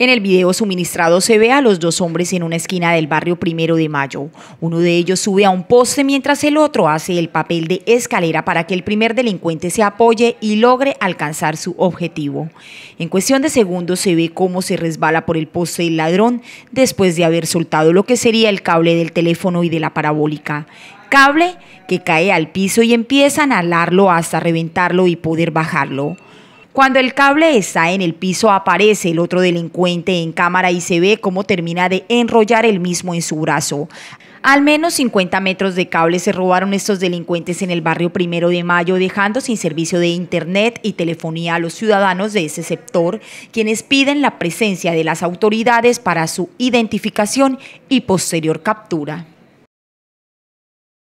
En el video suministrado se ve a los dos hombres en una esquina del barrio Primero de Mayo. Uno de ellos sube a un poste mientras el otro hace el papel de escalera para que el primer delincuente se apoye y logre alcanzar su objetivo. En cuestión de segundos se ve cómo se resbala por el poste el ladrón después de haber soltado lo que sería el cable del teléfono y de la parabólica cable que cae al piso y empiezan a alarlo hasta reventarlo y poder bajarlo. Cuando el cable está en el piso aparece el otro delincuente en cámara y se ve cómo termina de enrollar el mismo en su brazo. Al menos 50 metros de cable se robaron estos delincuentes en el barrio Primero de Mayo, dejando sin servicio de internet y telefonía a los ciudadanos de ese sector, quienes piden la presencia de las autoridades para su identificación y posterior captura.